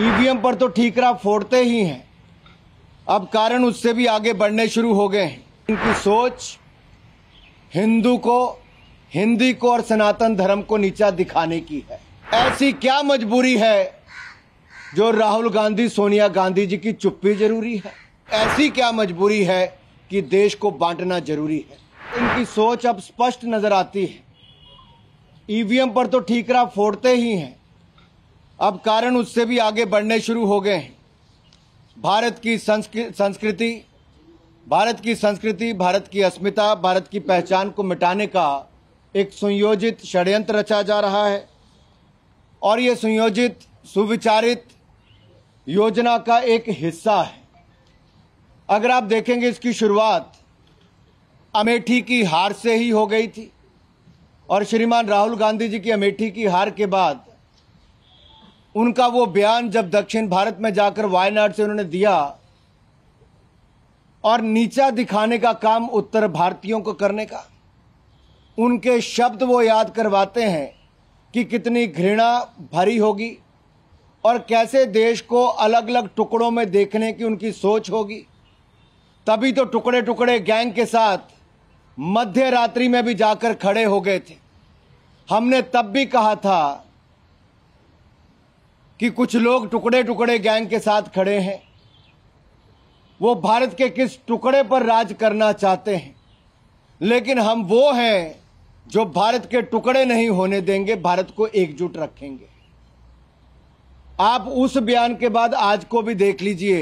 EVM पर तो ठीकरा फोड़ते ही हैं अब कारण उससे भी आगे बढ़ने शुरू हो गए हैं इनकी सोच हिंदू को हिंदी को और सनातन धर्म को नीचा दिखाने की है ऐसी क्या मजबूरी है जो राहुल गांधी सोनिया गांधी जी की चुप्पी जरूरी है ऐसी क्या मजबूरी है कि देश को बांटना जरूरी है इनकी सोच अब स्पष्ट नजर आती है ईवीएम पर तो ठीकरा फोड़ते ही हैं अब कारण उससे भी आगे बढ़ने शुरू हो गए हैं भारत की संस्कृति भारत की संस्कृति भारत की अस्मिता भारत की पहचान को मिटाने का एक सुयोजित षड्यंत्र रचा जा रहा है और ये सुयोजित सुविचारित योजना का एक हिस्सा है अगर आप देखेंगे इसकी शुरुआत अमेठी की हार से ही हो गई थी और श्रीमान राहुल गांधी जी की अमेठी की हार के बाद उनका वो बयान जब दक्षिण भारत में जाकर वायनाड से उन्होंने दिया और नीचा दिखाने का काम उत्तर भारतीयों को करने का उनके शब्द वो याद करवाते हैं कि कितनी घृणा भरी होगी और कैसे देश को अलग अलग टुकड़ों में देखने की उनकी सोच होगी तभी तो टुकड़े टुकड़े गैंग के साथ मध्य रात्रि में भी जाकर खड़े हो गए थे हमने तब भी कहा था कि कुछ लोग टुकड़े टुकड़े गैंग के साथ खड़े हैं वो भारत के किस टुकड़े पर राज करना चाहते हैं लेकिन हम वो हैं जो भारत के टुकड़े नहीं होने देंगे भारत को एकजुट रखेंगे आप उस बयान के बाद आज को भी देख लीजिए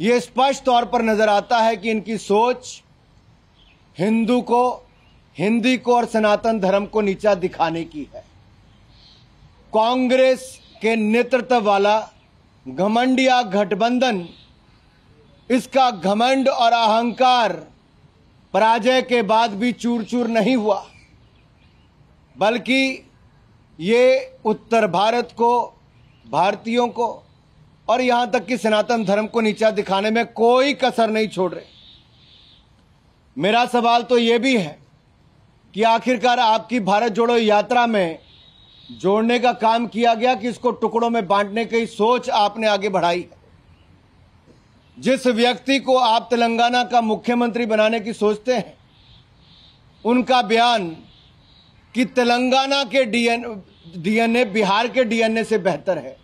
ये स्पष्ट तौर पर नजर आता है कि इनकी सोच हिंदू को हिंदी को और सनातन धर्म को नीचा दिखाने की है कांग्रेस के नेतृत्व वाला घमंडिया गठबंधन इसका घमंड और अहंकार पराजय के बाद भी चूर चूर नहीं हुआ बल्कि ये उत्तर भारत को भारतीयों को और यहाँ तक कि सनातन धर्म को नीचा दिखाने में कोई कसर नहीं छोड़ रहे मेरा सवाल तो ये भी है कि आखिरकार आपकी भारत जोड़ो यात्रा में जोड़ने का काम किया गया कि इसको टुकड़ों में बांटने की सोच आपने आगे बढ़ाई जिस व्यक्ति को आप तेलंगाना का मुख्यमंत्री बनाने की सोचते हैं उनका बयान कि तेलंगाना के डीएन डीएनए बिहार के डीएनए से बेहतर है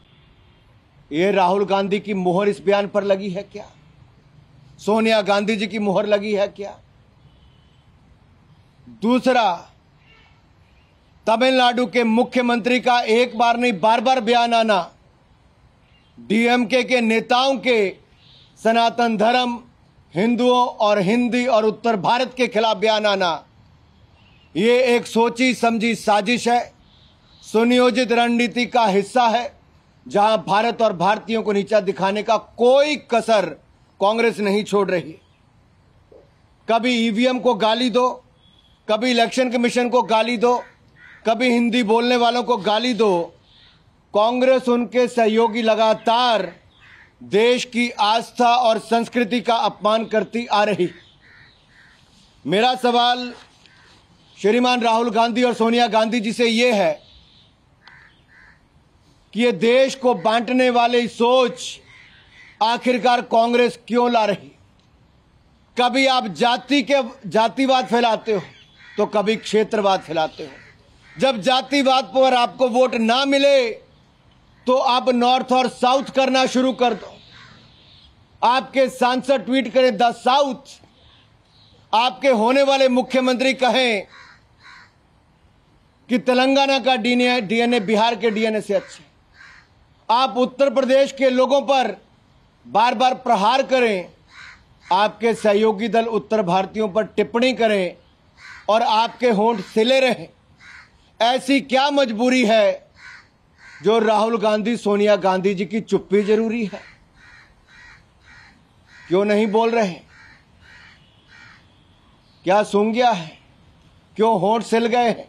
ये राहुल गांधी की मोहर इस बयान पर लगी है क्या सोनिया गांधी जी की मोहर लगी है क्या दूसरा तमिलनाडु के मुख्यमंत्री का एक बार नहीं बार बार बयान आना डीएमके के नेताओं के सनातन धर्म हिंदुओं और हिंदी और उत्तर भारत के खिलाफ बयान आना ये एक सोची समझी साजिश है सुनियोजित रणनीति का हिस्सा है जहां भारत और भारतीयों को नीचा दिखाने का कोई कसर कांग्रेस नहीं छोड़ रही कभी ईवीएम को गाली दो कभी इलेक्शन कमीशन को गाली दो कभी हिंदी बोलने वालों को गाली दो कांग्रेस उनके सहयोगी लगातार देश की आस्था और संस्कृति का अपमान करती आ रही मेरा सवाल श्रीमान राहुल गांधी और सोनिया गांधी जी से ये है कि ये देश को बांटने वाली सोच आखिरकार कांग्रेस क्यों ला रही कभी आप जाति के जातिवाद फैलाते हो तो कभी क्षेत्रवाद फैलाते हो जब जातिवाद पर आपको वोट ना मिले तो आप नॉर्थ और साउथ करना शुरू कर दो आपके सांसद ट्वीट करें द साउथ आपके होने वाले मुख्यमंत्री कहें कि तेलंगाना का डीएनए डीएनए बिहार के डीएनए से अच्छे आप उत्तर प्रदेश के लोगों पर बार बार प्रहार करें आपके सहयोगी दल उत्तर भारतीयों पर टिप्पणी करें और आपके होंठ सिले रहें ऐसी क्या मजबूरी है जो राहुल गांधी सोनिया गांधी जी की चुप्पी जरूरी है क्यों नहीं बोल रहे क्या सुन गया है क्यों होठ सिल गए हैं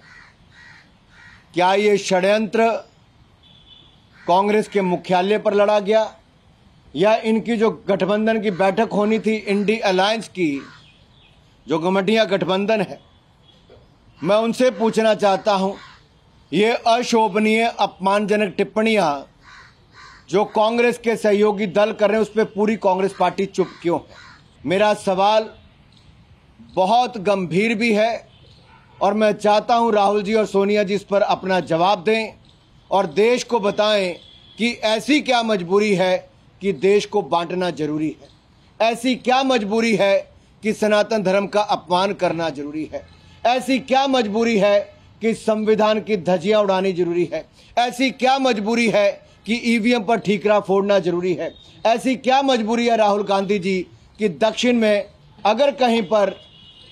क्या ये षड्यंत्र कांग्रेस के मुख्यालय पर लड़ा गया या इनकी जो गठबंधन की बैठक होनी थी इंडी अलायंस की जो गमटिया गठबंधन है मैं उनसे पूछना चाहता हूं ये अशोभनीय अपमानजनक टिप्पणियां जो कांग्रेस के सहयोगी दल कर रहे हैं उस पर पूरी कांग्रेस पार्टी चुप क्यों है मेरा सवाल बहुत गंभीर भी है और मैं चाहता हूं राहुल जी और सोनिया जी इस पर अपना जवाब दें और देश को बताएं कि ऐसी क्या मजबूरी है कि देश को बांटना जरूरी है ऐसी क्या मजबूरी है कि सनातन धर्म का अपमान करना जरूरी है ऐसी क्या मजबूरी है कि संविधान की धजिया उड़ानी जरूरी है ऐसी क्या मजबूरी है कि ईवीएम पर ठीकरा फोड़ना जरूरी है ऐसी क्या मजबूरी है राहुल गांधी जी कि दक्षिण में अगर कहीं पर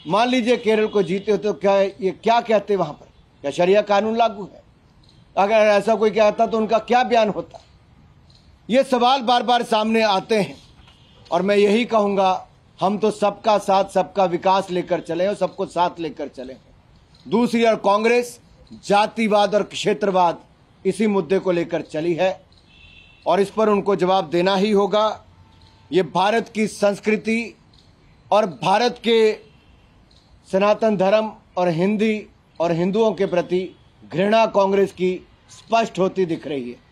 मान लीजिए केरल को जीते हो तो क्या ये क्या कहते वहां पर क्या शरिया कानून लागू है अगर ऐसा कोई कहता तो उनका क्या बयान होता ये सवाल बार बार सामने आते हैं और मैं यही कहूँगा हम तो सबका साथ सबका विकास लेकर चले और सबको साथ लेकर चले दूसरी और कांग्रेस जातिवाद और क्षेत्रवाद इसी मुद्दे को लेकर चली है और इस पर उनको जवाब देना ही होगा ये भारत की संस्कृति और भारत के सनातन धर्म और हिंदी और हिंदुओं के प्रति घृणा कांग्रेस की स्पष्ट होती दिख रही है